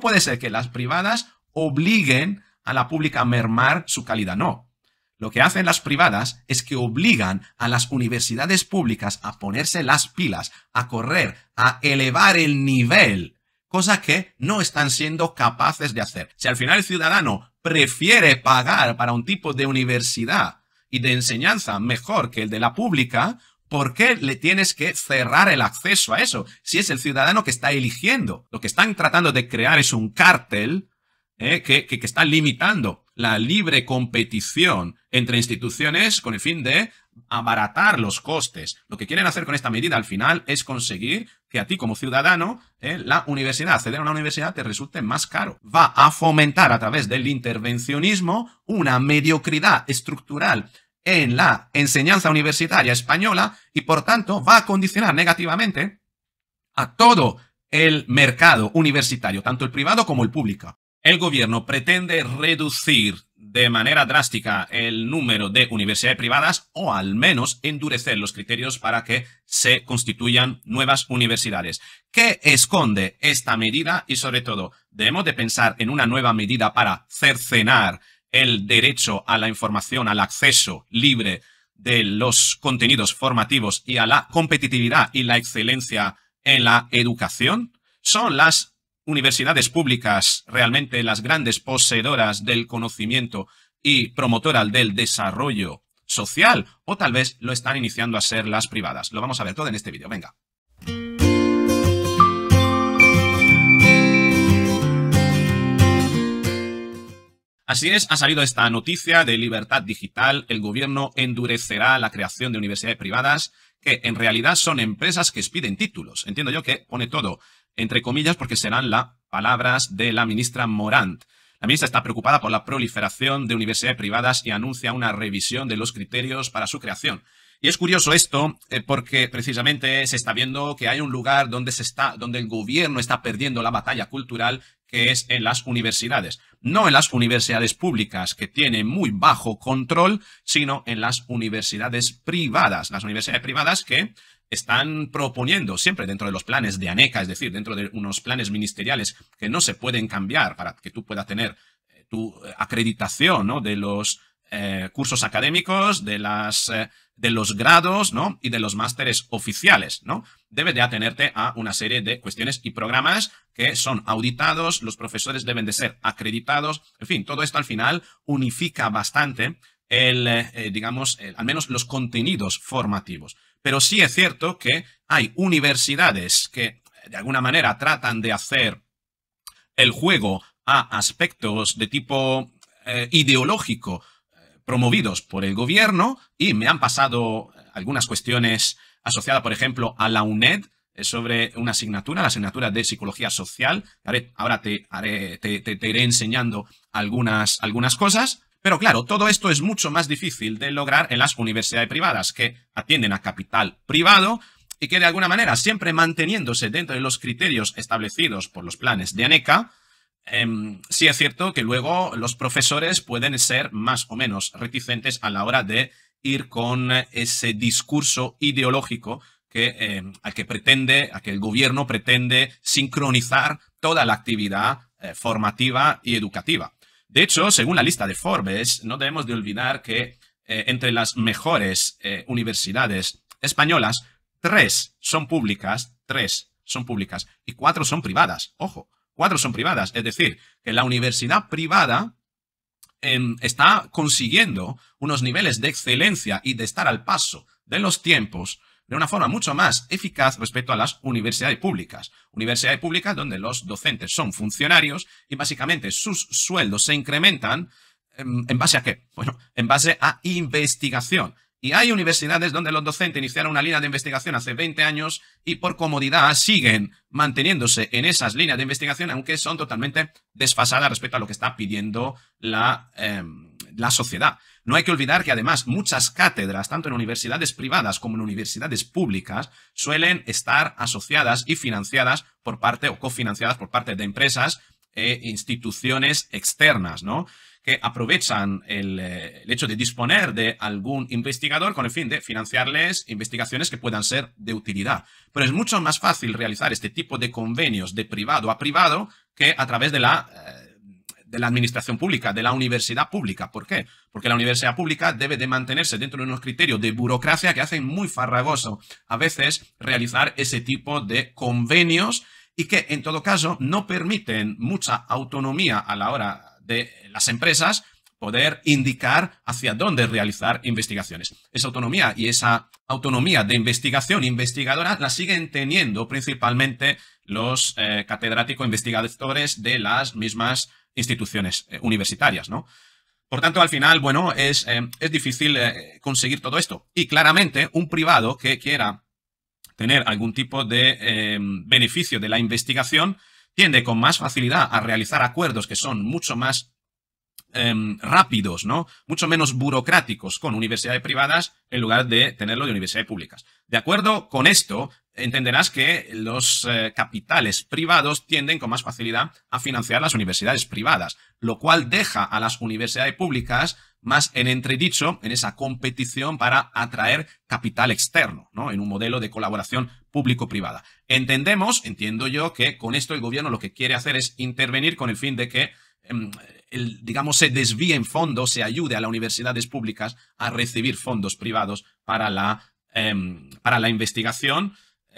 puede ser que las privadas obliguen a la pública a mermar su calidad? No. Lo que hacen las privadas es que obligan a las universidades públicas a ponerse las pilas, a correr, a elevar el nivel, cosa que no están siendo capaces de hacer. Si al final el ciudadano prefiere pagar para un tipo de universidad y de enseñanza mejor que el de la pública, ¿Por qué le tienes que cerrar el acceso a eso? Si es el ciudadano que está eligiendo. Lo que están tratando de crear es un cártel eh, que, que, está limitando la libre competición entre instituciones con el fin de abaratar los costes. Lo que quieren hacer con esta medida al final es conseguir que a ti como ciudadano eh, la universidad, acceder a una universidad te resulte más caro. Va a fomentar a través del intervencionismo una mediocridad estructural en la enseñanza universitaria española y por tanto va a condicionar negativamente a todo el mercado universitario, tanto el privado como el público. El gobierno pretende reducir de manera drástica el número de universidades privadas o al menos endurecer los criterios para que se constituyan nuevas universidades. ¿Qué esconde esta medida? Y sobre todo, debemos de pensar en una nueva medida para cercenar el derecho a la información, al acceso libre de los contenidos formativos y a la competitividad y la excelencia en la educación? ¿Son las universidades públicas realmente las grandes poseedoras del conocimiento y promotoras del desarrollo social? ¿O tal vez lo están iniciando a ser las privadas? Lo vamos a ver todo en este vídeo. Venga. Así es, ha salido esta noticia de libertad digital. El gobierno endurecerá la creación de universidades privadas, que en realidad son empresas que expiden títulos. Entiendo yo que pone todo, entre comillas, porque serán las palabras de la ministra Morant. La ministra está preocupada por la proliferación de universidades privadas y anuncia una revisión de los criterios para su creación. Y es curioso esto eh, porque precisamente se está viendo que hay un lugar donde se está, donde el gobierno está perdiendo la batalla cultural que es en las universidades. No en las universidades públicas, que tienen muy bajo control, sino en las universidades privadas. Las universidades privadas que están proponiendo siempre dentro de los planes de ANECA, es decir, dentro de unos planes ministeriales que no se pueden cambiar para que tú puedas tener eh, tu eh, acreditación de los eh, cursos académicos, de las de los grados, ¿no? Y de los másteres oficiales, ¿no? Debes de atenerte a una serie de cuestiones y programas que son auditados, los profesores deben de ser acreditados, en fin, todo esto al final unifica bastante el, eh, eh, digamos, eh, al menos los contenidos formativos. Pero sí es cierto que hay universidades que de alguna manera tratan de hacer el juego a aspectos de tipo ideológico, promovidos por el gobierno y me han pasado algunas cuestiones asociadas, por ejemplo, a la UNED eh, sobre una asignatura, la asignatura de psicología social. Ahora te, haré, iré enseñando algunas, algunas cosas. Pero claro, todo esto es mucho más difícil de lograr en las universidades privadas, que atienden a capital privado y que de alguna manera, siempre manteniéndose dentro de los criterios establecidos por los planes de ANECA, Em, sí es cierto que luego los profesores pueden ser más o menos reticentes a la hora de ir con ese discurso ideológico que, em, al que pretende, a que el gobierno pretende sincronizar toda la actividad eh, formativa y educativa. De hecho, según la lista de Forbes, no debemos de olvidar que eh, entre las mejores eh, universidades españolas, tres son públicas, tres son públicas y cuatro son privadas. Ojo, cuatro son privadas. Es decir, que la universidad privada em, está consiguiendo unos niveles de excelencia y de estar al paso de los tiempos de una forma mucho más eficaz respecto a las universidades públicas. Universidades públicas donde los docentes son funcionarios y básicamente sus sueldos se incrementan em, en base a qué? Bueno, en base a investigación. Y hay universidades donde los docentes iniciaron una línea de investigación hace 20 años y por comodidad siguen manteniéndose en esas líneas de investigación, aunque son totalmente desfasadas respecto a lo que está pidiendo la, em, la sociedad. No hay que olvidar que además muchas cátedras, tanto en universidades privadas como en universidades públicas, suelen estar asociadas y financiadas por parte o cofinanciadas por parte de empresas e instituciones externas, ¿no? que aprovechan eh, el, hecho de disponer de algún investigador con el fin de financiarles investigaciones que puedan ser de utilidad. Pero es mucho más fácil realizar este tipo de convenios de privado a privado que a través de la, eh, de la administración pública, de la universidad pública. ¿Por qué? Porque la universidad pública debe de mantenerse dentro de unos criterios de burocracia que hacen muy farragoso a veces realizar ese tipo de convenios y que en todo caso no permiten mucha autonomía a la hora de las empresas poder indicar hacia dónde realizar investigaciones. Esa autonomía y esa autonomía de investigación investigadora la siguen teniendo principalmente los eh, catedráticos investigadores de las mismas instituciones eh, universitarias, ¿no? Por tanto, al final, bueno, es, eh, es difícil conseguir todo esto. Y claramente, un privado que quiera tener algún tipo de eh, beneficio de la investigación, tiende con más facilidad a realizar acuerdos que son mucho más em, rápidos, ¿no? Mucho menos burocráticos con universidades privadas en lugar de tenerlo de universidades públicas. De acuerdo con esto, entenderás que los eh, capitales privados tienden con más facilidad a financiar las universidades privadas, lo cual deja a las universidades públicas más en entredicho en esa competición para atraer capital externo, ¿no? En un modelo de colaboración público-privada. Entendemos, entiendo yo, que con esto el gobierno lo que quiere hacer es intervenir con el fin de que em, digamos, se desvíen fondos, se ayude a las universidades públicas a recibir fondos privados para la, em, para la investigación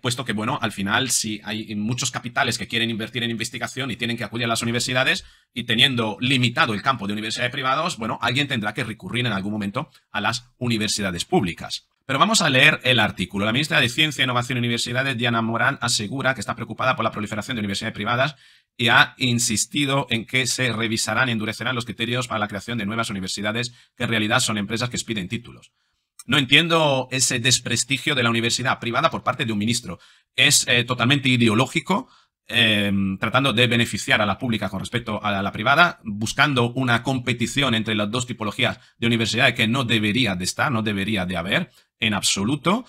puesto que, bueno, al final, si hay muchos capitales que quieren invertir en investigación y tienen que acudir a las universidades, y teniendo limitado el campo de universidades privadas, bueno, alguien tendrá que recurrir en algún momento a las universidades públicas. Pero vamos a leer el artículo. La ministra de Ciencia, Innovación y Universidades, Diana Morán, asegura que está preocupada por la proliferación de universidades privadas y ha insistido en que se revisarán y endurecerán los criterios para la creación de nuevas universidades que en realidad son empresas que expiden títulos. No entiendo ese desprestigio de la universidad privada por parte de un ministro. Es eh, totalmente ideológico, em, tratando de beneficiar a la pública con respecto a la privada, buscando una competición entre las dos tipologías de universidades que no debería de estar, no debería de haber en absoluto.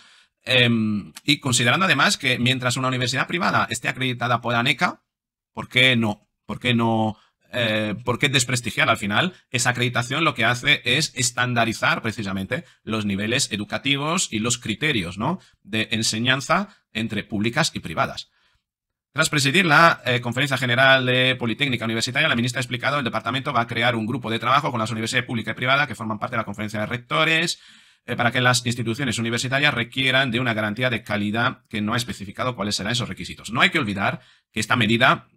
Em, y considerando además que mientras una universidad privada esté acreditada por ANECA, ¿por qué no? ¿Por qué no eh, ¿por qué desprestigiar al final? Esa acreditación lo que hace es estandarizar precisamente los niveles educativos y los criterios de enseñanza entre públicas y privadas. Tras presidir la eh, Conferencia General de Politécnica Universitaria, la ministra ha explicado que el departamento va a crear un grupo de trabajo con las universidades públicas y privadas que forman parte de la Conferencia de Rectores eh, para que las instituciones universitarias requieran de una garantía de calidad que no ha especificado cuáles serán esos requisitos. No hay que olvidar que esta medida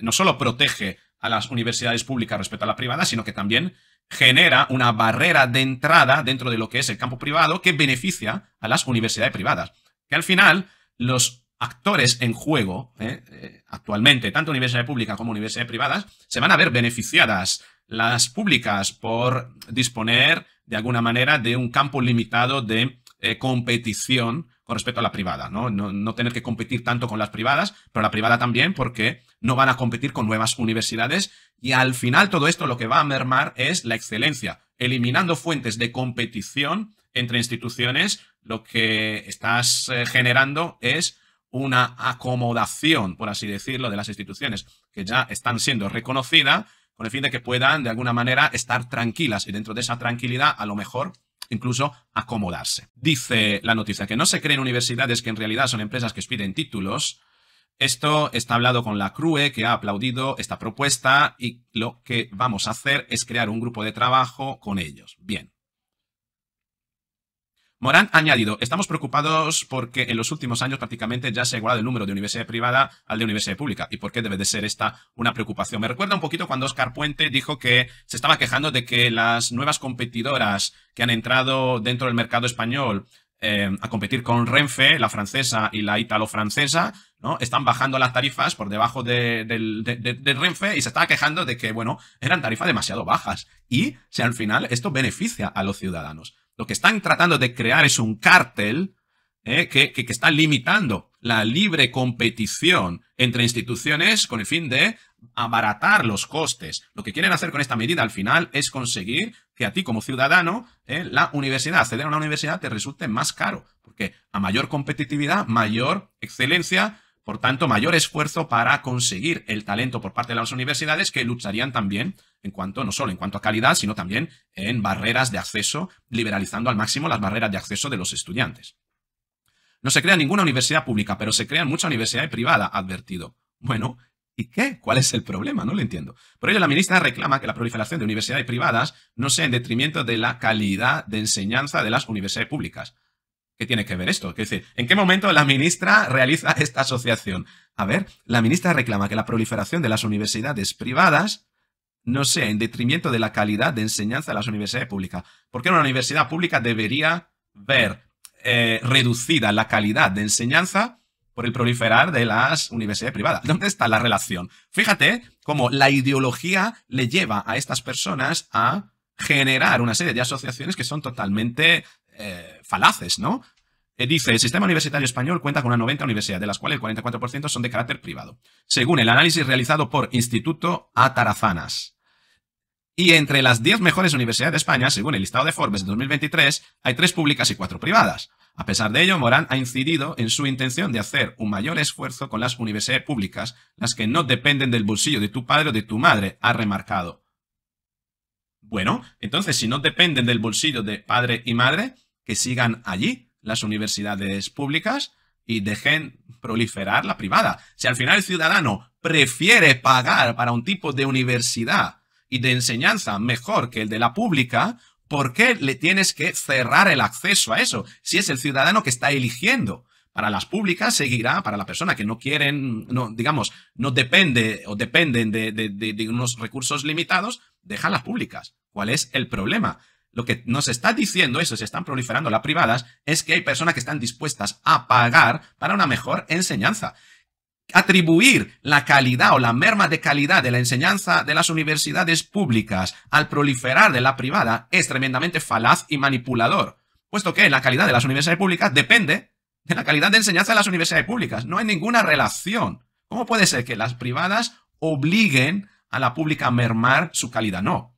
no solo protege a las universidades públicas respecto a la privada, sino que también genera una barrera de entrada dentro de lo que es el campo privado que beneficia a las universidades privadas. Que al final, los actores en juego, eh, eh, actualmente, tanto universidades públicas como universidades privadas, se van a ver beneficiadas las públicas por disponer de alguna manera de un campo limitado de eh, competición respecto a la privada, ¿no? tener que competir tanto con las privadas, pero la privada también porque no van a competir con nuevas universidades y al final todo esto lo que va a mermar es la excelencia, eliminando fuentes de competición entre instituciones, lo que estás eh, generando es una acomodación, por así decirlo, de las instituciones que ya están siendo reconocidas con el fin de que puedan, de alguna manera, estar tranquilas y dentro de esa tranquilidad, a lo mejor, incluso acomodarse. Dice la noticia que no se creen universidades que en realidad son empresas que expiden títulos. Esto está hablado con la CRUE, que ha aplaudido esta propuesta y lo que vamos a hacer es crear un grupo de trabajo con ellos. Bien, Morán ha añadido, estamos preocupados porque en los últimos años prácticamente ya se ha igualado el número de universidad privada al de universidad pública. ¿Y por qué debe de ser esta una preocupación? Me recuerda un poquito cuando Oscar Puente dijo que se estaba quejando de que las nuevas competidoras que han entrado dentro del mercado español eh, a competir con Renfe, la francesa y la italo-francesa, ¿no? Están bajando las tarifas por debajo de, Renfe y se estaba quejando de que, bueno, eran tarifas demasiado bajas. Y si al final esto beneficia a los ciudadanos. Lo que están tratando de crear es un cártel eh, que, está limitando la libre competición entre instituciones con el fin de abaratar los costes. Lo que quieren hacer con esta medida al final es conseguir que a ti como ciudadano, eh, la universidad, acceder a una universidad te resulte más caro, porque a mayor competitividad, mayor excelencia, por tanto, mayor esfuerzo para conseguir el talento por parte de las universidades que lucharían también en cuanto, no solo en cuanto a calidad, sino también en barreras de acceso, liberalizando al máximo las barreras de acceso de los estudiantes. No se crea ninguna universidad pública, pero se crean muchas universidades privadas, advertido. Bueno, ¿y qué? ¿Cuál es el problema? No lo entiendo. Por ello, la ministra reclama que la proliferación de universidades privadas no sea en detrimento de la calidad de enseñanza de las universidades públicas. ¿Qué tiene que ver esto? que decir, ¿en qué momento la ministra realiza esta asociación? A ver, la ministra reclama que la proliferación de las universidades privadas no sea en detrimento de la calidad de enseñanza de las universidades públicas. ¿Por qué una universidad pública debería ver eh, reducida la calidad de enseñanza por el proliferar de las universidades privadas. ¿Dónde está la relación? Fíjate cómo la ideología le lleva a estas personas a generar una serie de asociaciones que son totalmente eh, falaces, ¿no? Eh, dice, el sistema universitario español cuenta con una 90 universidades, de las cuales el 44% son de carácter privado, según el análisis realizado por Instituto Atarazanas. Y entre las 10 mejores universidades de España, según el listado de Forbes de 2023, hay 3 públicas y 4 privadas. A pesar de ello, Morán ha incidido en su intención de hacer un mayor esfuerzo con las universidades públicas, las que no dependen del bolsillo de tu padre o de tu madre, ha remarcado. Bueno, entonces si no dependen del bolsillo de padre y madre, que sigan allí las universidades públicas y dejen proliferar la privada. Si al final el ciudadano prefiere pagar para un tipo de universidad y de enseñanza mejor que el de la pública, ¿por qué le tienes que cerrar el acceso a eso? Si es el ciudadano que está eligiendo. Para las públicas seguirá, para la persona que no quieren, no, digamos, no depende o dependen de, de unos recursos limitados, deja las públicas. ¿Cuál es el problema? Lo que nos está diciendo eso, se están proliferando las privadas, es que hay personas que están dispuestas a pagar para una mejor enseñanza. Atribuir la calidad o la merma de calidad de la enseñanza de las universidades públicas al proliferar de la privada es tremendamente falaz y manipulador, puesto que la calidad de las universidades públicas depende de la calidad de enseñanza de las universidades públicas. No hay ninguna relación. ¿Cómo puede ser que las privadas obliguen a la pública a mermar su calidad? No,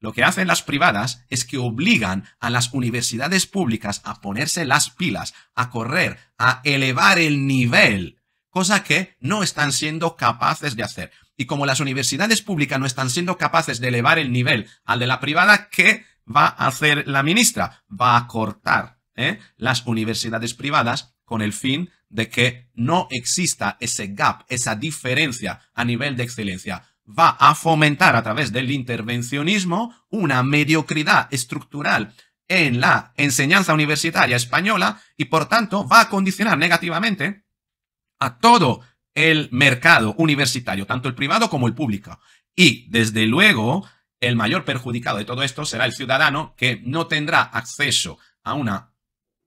lo que hacen las privadas es que obligan a las universidades públicas a ponerse las pilas, a correr, a elevar el nivel, cosa que no están siendo capaces de hacer. Y como las universidades públicas no están siendo capaces de elevar el nivel al de la privada, ¿qué va a hacer la ministra? Va a cortar ¿eh? las universidades privadas con el fin de que no exista ese gap, esa diferencia a nivel de excelencia va a fomentar a través del intervencionismo una mediocridad estructural en la enseñanza universitaria española y por tanto va a condicionar negativamente a todo el mercado universitario, tanto el privado como el público. Y desde luego el mayor perjudicado de todo esto será el ciudadano que no tendrá acceso a una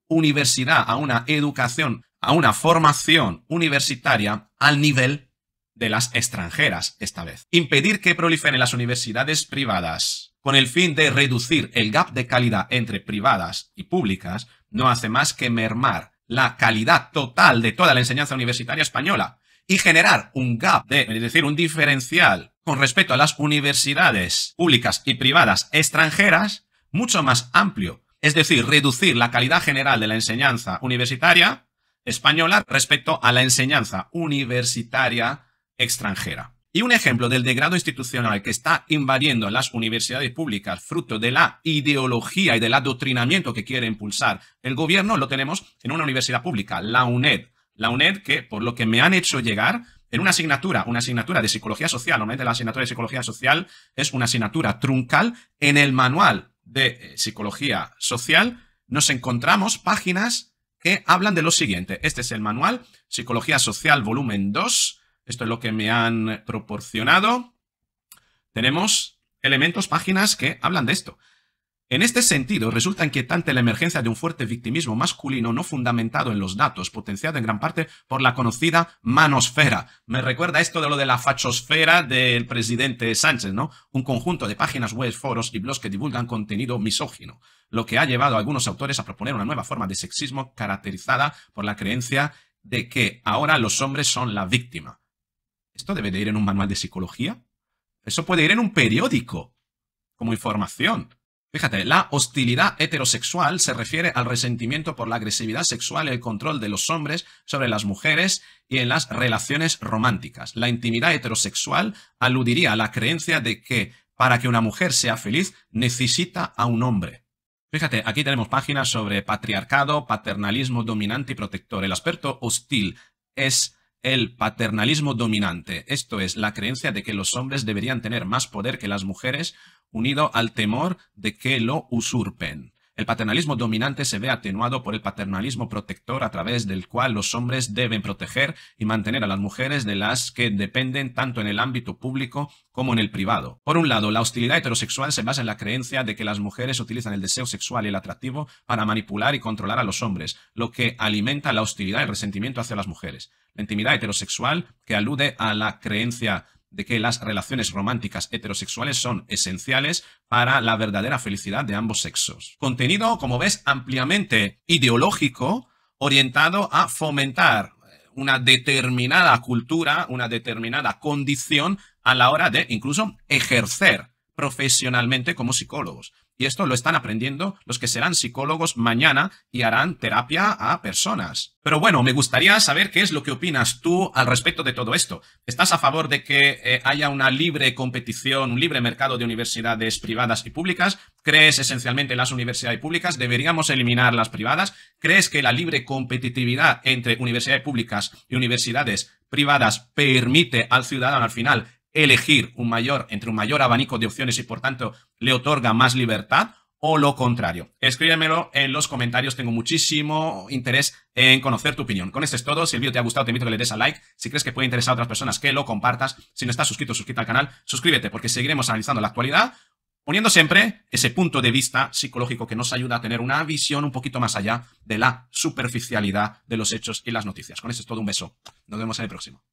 universidad, a una educación, a una formación universitaria al nivel de las extranjeras esta vez. Impedir que proliferen las universidades privadas con el fin de reducir el gap de calidad entre privadas y públicas no hace más que mermar la calidad total de toda la enseñanza universitaria española y generar un gap, de, es decir, un diferencial con respecto a las universidades públicas y privadas extranjeras mucho más amplio. Es decir, reducir la calidad general de la enseñanza universitaria española respecto a la enseñanza universitaria extranjera. Y un ejemplo del degrado institucional que está invadiendo las universidades públicas fruto de la ideología y del adoctrinamiento que quiere impulsar el gobierno lo tenemos en una universidad pública, la UNED. La UNED que, por lo que me han hecho llegar, en una asignatura, una asignatura de psicología social, normalmente la asignatura de psicología social es una asignatura truncal, en el manual de eh, psicología social nos encontramos páginas que hablan de lo siguiente. Este es el manual Psicología Social, volumen 2, esto es lo que me han proporcionado. Tenemos elementos, páginas que hablan de esto. En este sentido, resulta inquietante la emergencia de un fuerte victimismo masculino no fundamentado en los datos, potenciado en gran parte por la conocida manosfera. Me recuerda esto de lo de la fachosfera del presidente Sánchez, ¿no? Un conjunto de páginas web, foros y blogs que divulgan contenido misógino, lo que ha llevado a algunos autores a proponer una nueva forma de sexismo caracterizada por la creencia de que ahora los hombres son la víctima. ¿Esto debe de ir en un manual de psicología? Eso puede ir en un periódico, como información. Fíjate, la hostilidad heterosexual se refiere al resentimiento por la agresividad sexual y el control de los hombres sobre las mujeres y en las relaciones románticas. La intimidad heterosexual aludiría a la creencia de que para que una mujer sea feliz necesita a un hombre. Fíjate, aquí tenemos páginas sobre patriarcado, paternalismo dominante y protector. El aspecto hostil es el paternalismo dominante, esto es, la creencia de que los hombres deberían tener más poder que las mujeres, unido al temor de que lo usurpen. El paternalismo dominante se ve atenuado por el paternalismo protector a través del cual los hombres deben proteger y mantener a las mujeres de las que dependen tanto en el ámbito público como en el privado. Por un lado, la hostilidad heterosexual se basa en la creencia de que las mujeres utilizan el deseo sexual y el atractivo para manipular y controlar a los hombres, lo que alimenta la hostilidad y el resentimiento hacia las mujeres. La intimidad heterosexual, que alude a la creencia de que las relaciones románticas heterosexuales son esenciales para la verdadera felicidad de ambos sexos. Contenido, como ves, ampliamente ideológico, orientado a fomentar una determinada cultura, una determinada condición a la hora de incluso ejercer profesionalmente como psicólogos. Y esto lo están aprendiendo los que serán psicólogos mañana y harán terapia a personas. Pero bueno, me gustaría saber qué es lo que opinas tú al respecto de todo esto. ¿Estás a favor de que eh, haya una libre competición, un libre mercado de universidades privadas y públicas? ¿Crees esencialmente en las universidades públicas? ¿Deberíamos eliminar las privadas? ¿Crees que la libre competitividad entre universidades públicas y universidades privadas permite al ciudadano al final elegir un mayor, entre un mayor abanico de opciones y por tanto le otorga más libertad o lo contrario. Escríbemelo en los comentarios, tengo muchísimo interés en conocer tu opinión. Con esto es todo, si el vídeo te ha gustado te invito a que le des a like, si crees que puede interesar a otras personas que lo compartas, si no estás suscrito, suscríbete al canal, suscríbete porque seguiremos analizando la actualidad, poniendo siempre ese punto de vista psicológico que nos ayuda a tener una visión un poquito más allá de la superficialidad de los hechos y las noticias. Con esto es todo, un beso, nos vemos en el próximo.